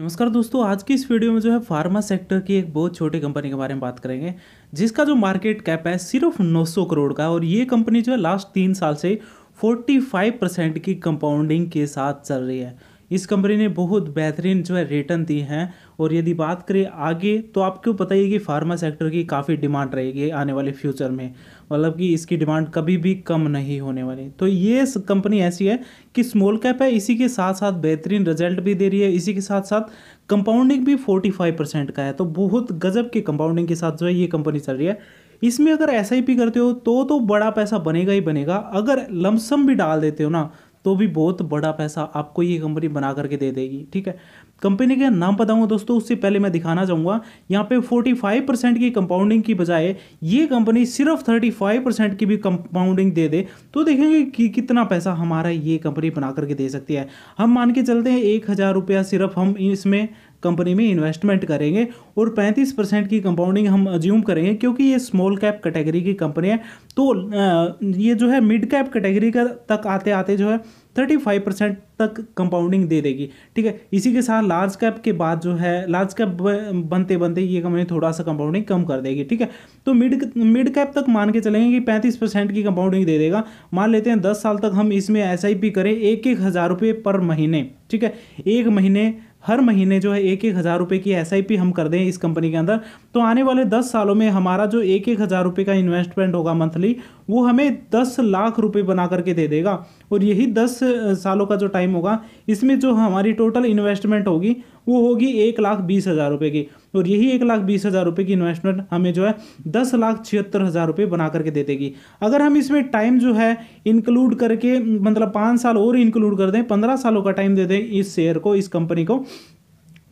नमस्कार दोस्तों आज की इस वीडियो में जो है फार्मा सेक्टर की एक बहुत छोटी कंपनी के बारे में बात करेंगे जिसका जो मार्केट कैप है सिर्फ 900 करोड़ का और ये कंपनी जो है लास्ट तीन साल से 45 परसेंट की कंपाउंडिंग के साथ चल रही है इस कंपनी ने बहुत बेहतरीन जो है रिटर्न दी हैं और यदि बात करें आगे तो आपको पता ही है कि फार्मा सेक्टर की काफ़ी डिमांड रहेगी आने वाले फ्यूचर में मतलब कि इसकी डिमांड कभी भी कम नहीं होने वाली तो ये कंपनी ऐसी है कि स्मॉल कैप है इसी के साथ साथ बेहतरीन रिजल्ट भी दे रही है इसी के साथ साथ कंपाउंडिंग भी फोर्टी परसेंट का है तो बहुत गजब के कंपाउंडिंग के साथ जो है ये कंपनी चल रही है इसमें अगर एस करते हो तो तो बड़ा पैसा बनेगा ही बनेगा अगर लमसम भी डाल देते हो ना तो भी बहुत बड़ा पैसा आपको ये कंपनी बना करके दे देगी ठीक है कंपनी का नाम बताऊंगा दोस्तों उससे पहले मैं दिखाना चाहूंगा यहाँ पे 45 परसेंट की कंपाउंडिंग की बजाय ये कंपनी सिर्फ 35 परसेंट की भी कंपाउंडिंग दे दे तो देखेंगे कि कितना पैसा हमारा ये कंपनी बना करके दे सकती है हम मान के चलते हैं एक हज़ार रुपया सिर्फ हम इसमें कंपनी में इन्वेस्टमेंट करेंगे और 35 परसेंट की कंपाउंडिंग हम अज्यूम करेंगे क्योंकि ये स्मॉल कैप कैटेगरी की कंपनी है तो ये जो है मिड कैप कैटेगरी का तक आते आते जो है थर्टी फाइव परसेंट तक कंपाउंडिंग दे देगी ठीक है इसी के साथ लार्ज कैप के बाद जो है लार्ज कैप बनते बनते ये कंपनी थोड़ा सा कंपाउंडिंग कम कर देगी ठीक है तो मिड मिड कैप तक मान के चलेंगे कि पैंतीस परसेंट की कंपाउंडिंग दे देगा मान लेते हैं दस साल तक हम इसमें एस आई पी करें एक एक हज़ार रुपये पर महीने ठीक है एक महीने हर महीने जो है एक एक हज़ार रुपये की एस हम कर दें इस कंपनी के अंदर तो आने वाले दस सालों में हमारा जो एक एक हज़ार रुपये का इन्वेस्टमेंट होगा मंथली वो हमें दस लाख रुपये बना करके दे देगा और यही दस सालों का जो टाइम होगा इसमें जो हमारी टोटल इन्वेस्टमेंट होगी वो होगी एक लाख बीस हज़ार रुपये की और यही एक लाख बीस हज़ार रुपये की इन्वेस्टमेंट हमें जो है दस लाख छिहत्तर हज़ार रुपये बना करके दे देगी अगर हम इसमें टाइम जो है इंक्लूड करके मतलब पाँच साल और इंक्लूड कर दें पंद्रह सालों का टाइम दे दें इस शेयर को इस कंपनी को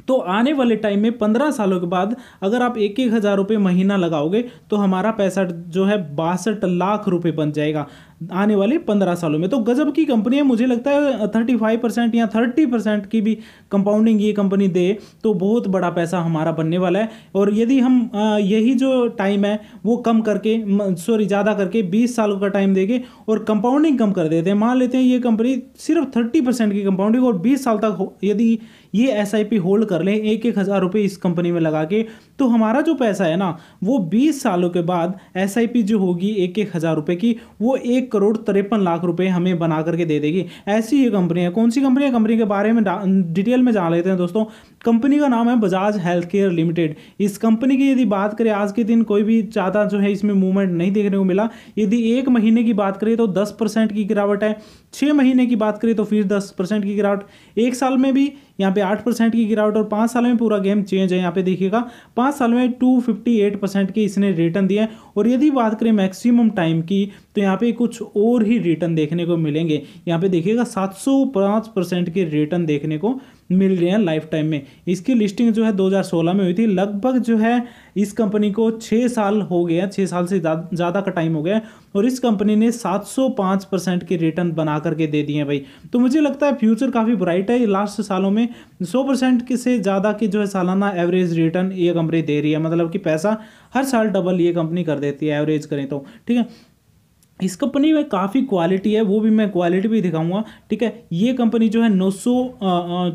तो आने वाले टाइम में पंद्रह सालों के बाद अगर आप एक एक हज़ार रुपये महीना लगाओगे तो हमारा पैसा जो है बासठ लाख रुपये बन जाएगा आने वाले पंद्रह सालों में तो गजब की कंपनी है मुझे लगता है थर्टी फाइव परसेंट या थर्टी परसेंट की भी कंपाउंडिंग ये कंपनी दे तो बहुत बड़ा पैसा हमारा बनने वाला है और यदि हम यही जो टाइम है वो कम करके सॉरी ज़्यादा करके बीस साल का टाइम देंगे और कंपाउंडिंग कम कर देते हैं मान लेते हैं ये कंपनी सिर्फ थर्टी परसेंट की कंपाउंडिंग और बीस साल तक यदि ये एस होल्ड कर लें एक एक हज़ार रुपये इस कंपनी में लगा के तो हमारा जो पैसा है ना वो बीस सालों के बाद एस जो होगी एक एक हज़ार रुपये की वो एक एक करोड़ तिरपन लाख रुपए हमें बना करके दे देगी ऐसी ही कंपनी है कौन सी कंपनी है कंपनी के बारे में डिटेल में जान लेते हैं दोस्तों कंपनी का नाम है बजाज हेल्थ केयर लिमिटेड इस कंपनी की यदि बात करें आज के दिन कोई भी ज़्यादा जो है इसमें मूवमेंट नहीं देखने को मिला यदि एक महीने की बात करें तो दस की गिरावट है छः महीने की बात करें तो फिर दस की गिरावट एक साल में भी यहाँ पे आठ परसेंट की गिरावट और पाँच साल में पूरा गेम चेंज है यहाँ पे देखिएगा पाँच साल में टू फिफ्टी एट परसेंट की इसने रिटर्न दिया है और यदि बात करें मैक्सिमम टाइम की तो यहाँ पे कुछ और ही रिटर्न देखने को मिलेंगे यहाँ पे देखिएगा सात सौ पाँच परसेंट के रिटर्न देखने को मिल रहे हैं लाइफ टाइम में इसकी लिस्टिंग जो है 2016 में हुई थी लगभग जो है इस कंपनी को छः साल हो गया छः साल से ज़्यादा का टाइम हो गया और इस कंपनी ने 705 परसेंट के रिटर्न बना करके दे दिए हैं भाई तो मुझे लगता है फ्यूचर काफ़ी ब्राइट है लास्ट सालों में 100 परसेंट से ज़्यादा की जो है सालाना एवरेज रिटर्न ये कंपनी दे रही है मतलब कि पैसा हर साल डबल ये कंपनी कर देती है एवरेज करें तो ठीक है इस कंपनी में काफ़ी क्वालिटी है वो भी मैं क्वालिटी भी दिखाऊंगा ठीक है ये कंपनी जो है नौ सौ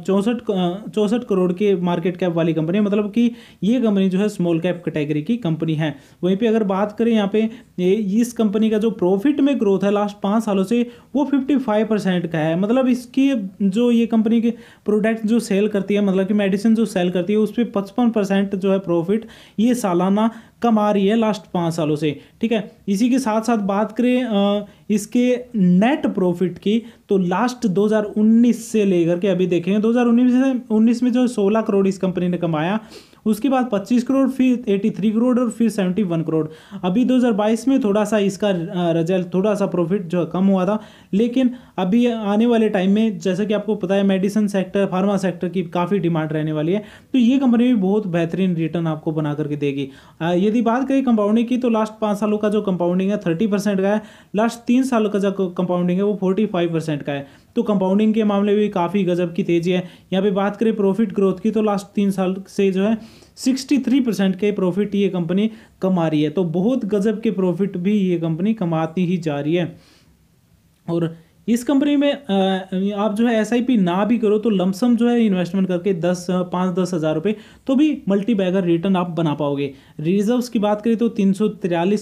चौंसठ चौंसठ करोड़ के मार्केट कैप वाली कंपनी है मतलब कि ये कंपनी जो है स्मॉल कैप कैटेगरी की कंपनी है वहीं पे अगर बात करें यहाँ पे इस कंपनी का जो प्रॉफिट में ग्रोथ है लास्ट पाँच सालों से वो फिफ्टी फाइव परसेंट का है मतलब इसकी जो ये कंपनी के प्रोडक्ट जो सेल करती है मतलब कि मेडिसिन जो सेल करती है उस पर पचपन परसेंट जो है प्रॉफिट ये सालाना कम आ रही है लास्ट पाँच सालों से ठीक है इसी के साथ साथ बात करें इसके नेट प्रॉफिट की तो लास्ट 2019 से लेकर के अभी देखेंगे 2019 से 19 में जो 16 करोड़ इस कंपनी ने कमाया उसके बाद पच्चीस करोड़ फिर एटी थ्री करोड़ और फिर सेवेंटी वन करोड़ अभी दो हज़ार बाईस में थोड़ा सा इसका रिजल्ट थोड़ा सा प्रॉफिट जो कम हुआ था लेकिन अभी आने वाले टाइम में जैसा कि आपको पता है मेडिसिन सेक्टर फार्मा सेक्टर की काफ़ी डिमांड रहने वाली है तो ये कंपनी भी बहुत बेहतरीन रिटर्न आपको बना करके देगी यदि बात करें कंपाउंडिंग की तो लास्ट पाँच सालों का जो कंपाउंडिंग है थर्टी परसेंट का है लास्ट तीन सालों का जो कंपाउंडिंग है वो फोर्टी फाइव परसेंट का है तो कंपाउंडिंग के मामले में काफ़ी गजब की तेज़ी है यहाँ पे बात करें प्रॉफिट ग्रोथ की तो लास्ट तीन साल से जो है 63 परसेंट के प्रॉफिट ये कंपनी कमा रही है तो बहुत गजब के प्रॉफिट भी ये कंपनी कमाती ही जा रही है और इस कंपनी में आप जो है एस ना भी करो तो लमसम जो है इन्वेस्टमेंट करके दस पाँच दस हज़ार रुपये तो भी मल्टी बैगर रिटर्न आप बना पाओगे रिजर्व्स की बात करें तो तीन सौ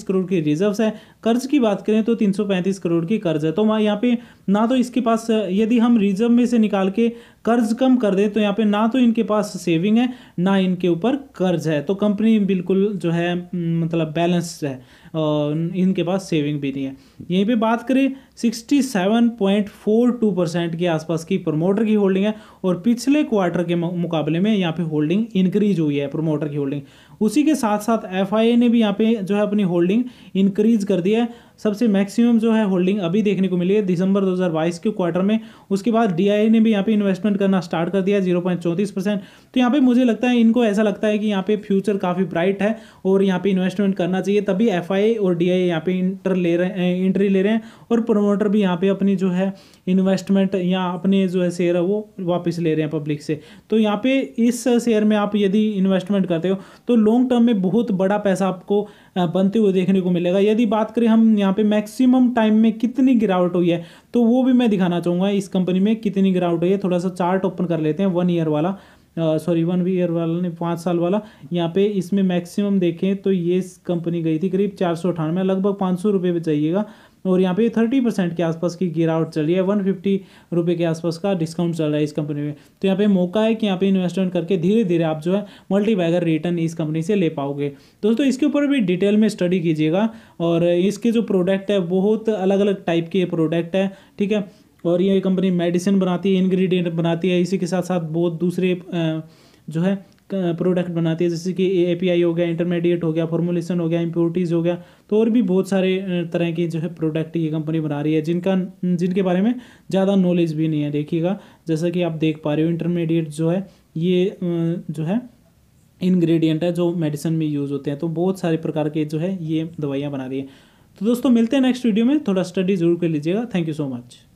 करोड़ की रिजर्व्स है कर्ज की बात करें तो तीन सौ पैंतीस करोड़ की कर्ज है तो वहाँ यहाँ पे ना तो इसके पास यदि हम रिजर्व में से निकाल के कर्ज कम कर दें तो यहाँ पे ना तो इनके पास सेविंग है ना इनके ऊपर कर्ज है तो कंपनी बिल्कुल जो है मतलब बैलेंस है इनके पास सेविंग भी नहीं है यहीं पे बात करें 67.42 परसेंट के आसपास की प्रमोटर की होल्डिंग है और पिछले क्वार्टर के मुकाबले में यहाँ पे होल्डिंग इंक्रीज हुई है प्रमोटर की होल्डिंग उसी के साथ साथ एफ ने भी यहाँ पे जो है अपनी होल्डिंग इंक्रीज कर दिया है सबसे मैक्सिमम जो है होल्डिंग अभी देखने को मिली है दिसंबर 2022 के क्वार्टर में उसके बाद डीआईए ने भी यहाँ पे इन्वेस्टमेंट करना स्टार्ट कर दिया जीरो पॉइंट चौंतीस परसेंट तो यहाँ पे मुझे लगता है इनको ऐसा लगता है कि यहाँ पे फ्यूचर काफ़ी ब्राइट है और यहाँ पे इन्वेस्टमेंट करना चाहिए तभी एफ और डी आई यहाँ पे इंटर ले रहे हैं इंट्री ले रहे हैं और प्रोमोटर भी यहाँ पे अपनी जो है इन्वेस्टमेंट या अपने जो है शेयर है वो वापस ले रहे हैं पब्लिक से तो यहाँ पे इस शेयर में आप यदि इन्वेस्टमेंट करते हो तो लॉन्ग टर्म में बहुत बड़ा पैसा आपको बनते हुए देखने को मिलेगा यदि बात करें हम यहाँ पे मैक्सिमम टाइम में कितनी गिरावट हुई है तो वो भी मैं दिखाना चाहूँगा इस कंपनी में कितनी गिरावट हुई है थोड़ा सा चार्ट ओपन कर लेते हैं वन ईयर वाला सॉरी वन ईयर वाला नहीं पाँच साल वाला यहाँ पे इसमें मैक्सिमम देखें तो ये कंपनी गई थी करीब चार सौ अठानवे लगभग पाँच सौ रुपये बचाइएगा और यहाँ पे थर्टी परसेंट के आसपास की गिरावट चल रही है वन फिफ्टी रुपये के आसपास का डिस्काउंट चल रहा है इस कंपनी में तो यहाँ पे मौका है कि यहाँ पे इन्वेस्टमेंट करके धीरे धीरे आप जो है मल्टीबैगर रिटर्न इस कंपनी से ले पाओगे दोस्तों इसके ऊपर भी डिटेल में स्टडी कीजिएगा और इसके जो प्रोडक्ट है बहुत अलग अलग टाइप के प्रोडक्ट है ठीक है और ये कंपनी मेडिसिन बनाती है इन्ग्रीडियंट बनाती है इसी के साथ साथ बहुत दूसरे जो है प्रोडक्ट बनाती है जैसे कि ए पी हो गया इंटरमीडिएट हो गया फॉर्मुलेशन हो गया इम्प्योरिटीज़ हो गया तो और भी बहुत सारे तरह की जो है प्रोडक्ट ये कंपनी बना रही है जिनका जिनके बारे में ज़्यादा नॉलेज भी नहीं है देखिएगा जैसा कि आप देख पा रहे हो इंटरमीडिएट जो है ये जो है इन्ग्रीडियंट है जो मेडिसिन में यूज़ होते हैं तो बहुत सारे प्रकार के जो है ये दवाइयाँ बना रही है तो दोस्तों मिलते हैं नेक्स्ट वीडियो में थोड़ा स्टडी जरूर कर लीजिएगा थैंक यू सो मच